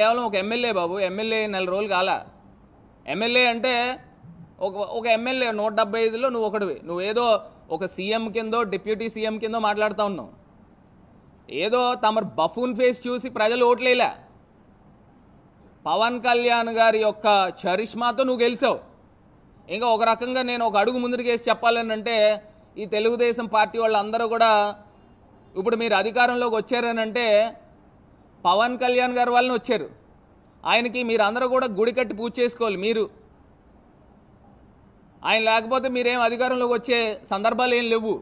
కేవలం ఒక ఎమ్మెల్యే బాబు ఎమ్మెల్యే నెల రోజులు కాల ఎమ్మెల్యే అంటే ఒక ఒక ఎమ్మెల్యే నూట డెబ్బై ఐదులో నువ్వు ఒకటివి నువ్వేదో ఒక సీఎం కిందో డిప్యూటీ సీఎం కిందో మాట్లాడుతూ ఉన్నావు ఏదో తమరు బఫూన్ ఫేస్ చూసి ప్రజలు ఓట్లేలా పవన్ కళ్యాణ్ గారి యొక్క చరిష్మాతో నువ్వు గెలిచావు ఇంకా ఒక రకంగా నేను ఒక అడుగు ముందుకు వేసి చెప్పాలని అంటే ఈ తెలుగుదేశం పార్టీ వాళ్ళందరూ కూడా ఇప్పుడు మీరు అధికారంలోకి వచ్చారనంటే పవన్ కళ్యాణ్ గారు వాళ్ళని వచ్చారు ఆయనకి మీరు అందరూ కూడా గుడి కట్టి పూజ చేసుకోవాలి మీరు ఆయన లేకపోతే మీరేం అధికారంలోకి వచ్చే సందర్భాలు ఏం లేవు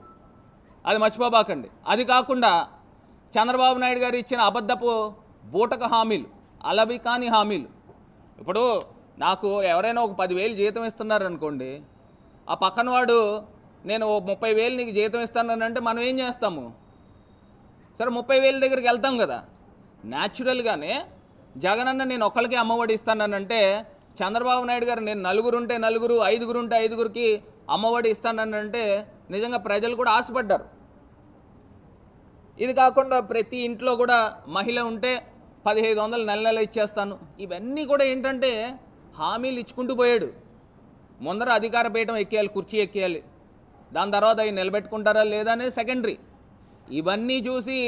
అది మర్చిపోబాకండి అది కాకుండా చంద్రబాబు నాయుడు గారు ఇచ్చిన అబద్ధపు బూటక హామీలు అలవి కాని హామీలు ఇప్పుడు నాకు ఎవరైనా ఒక పదివేలు జీతం ఇస్తున్నారనుకోండి ఆ పక్కనవాడు నేను ఓ ముప్పై వేలు నీకు జీతం ఇస్తాను అంటే మనం ఏం చేస్తాము సరే ముప్పై వేల దగ్గరికి వెళ్తాం కదా న్యాచురల్గానే జగనన్న నేను ఒకరికి అమ్మఒడి ఇస్తానంటే చంద్రబాబు నాయుడు గారు నేను నలుగురు ఉంటే నలుగురు ఐదుగురు ఉంటే ఐదుగురికి అమ్మఒడి ఇస్తానంటే నిజంగా ప్రజలు కూడా ఆశపడ్డారు ఇది కాకుండా ప్రతి ఇంట్లో కూడా మహిళ ఉంటే పదిహేను వందలు నెల నెల ఇచ్చేస్తాను ఇవన్నీ కూడా ఏంటంటే హామీలు ఇచ్చుకుంటూ పోయాడు ముందర అధికార పీఠం ఎక్కేయాలి కుర్చీ ఎక్కేయాలి దాని తర్వాత అవి నిలబెట్టుకుంటారా లేదా సెకండరీ ఇవన్నీ చూసి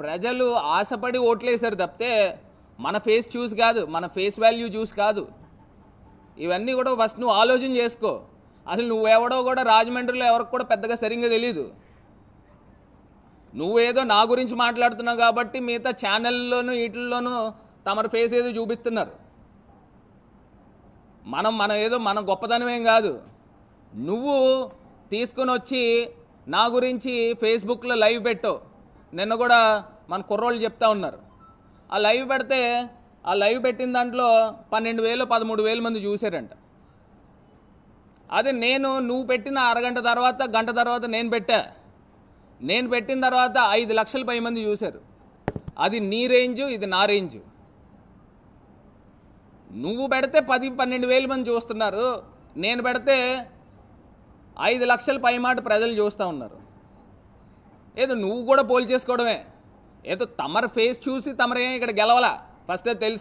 ప్రజలు ఆశపడి ఓట్లేశారు తప్పితే మన ఫేస్ చూసి కాదు మన ఫేస్ వాల్యూ చూసి కాదు ఇవన్నీ కూడా ఫస్ట్ నువ్వు ఆలోచన చేసుకో అసలు నువ్వెవడో కూడా రాజమండ్రిలో ఎవరికి కూడా పెద్దగా సరిగ్గా తెలీదు నువ్వేదో నా గురించి మాట్లాడుతున్నావు కాబట్టి మిగతా ఛానల్లోనూ వీటిల్లోనూ తమరు ఫేస్ ఏదో చూపిస్తున్నారు మనం మనం ఏదో మన గొప్పతనమేం కాదు నువ్వు తీసుకొని వచ్చి నా గురించి ఫేస్బుక్లో లైవ్ పెట్టావు నిన్న కూడా మన కుర్రోళ్ళు చెప్తా ఉన్నారు ఆ లైవ్ పెడితే ఆ లైవ్ పెట్టిన దాంట్లో పన్నెండు వేలు పదమూడు వేలు మంది చూసారంట అదే నేను నువ్వు పెట్టిన అరగంట తర్వాత గంట తర్వాత నేను పెట్టా నేను పెట్టిన తర్వాత ఐదు లక్షల పై మంది చూశారు అది నీ రేంజు ఇది నా రేంజు నువ్వు పెడితే పది పన్నెండు వేల మంది చూస్తున్నారు నేను పెడితే ఐదు లక్షల పై మాట ప్రజలు చూస్తూ ఉన్నారు ఏదో నువ్వు కూడా పోల్ చేసుకోవడమే ఏదో తమరు ఫేస్ చూసి తమరేం ఇక్కడ గెలవలా ఫస్ట్ తెలుసు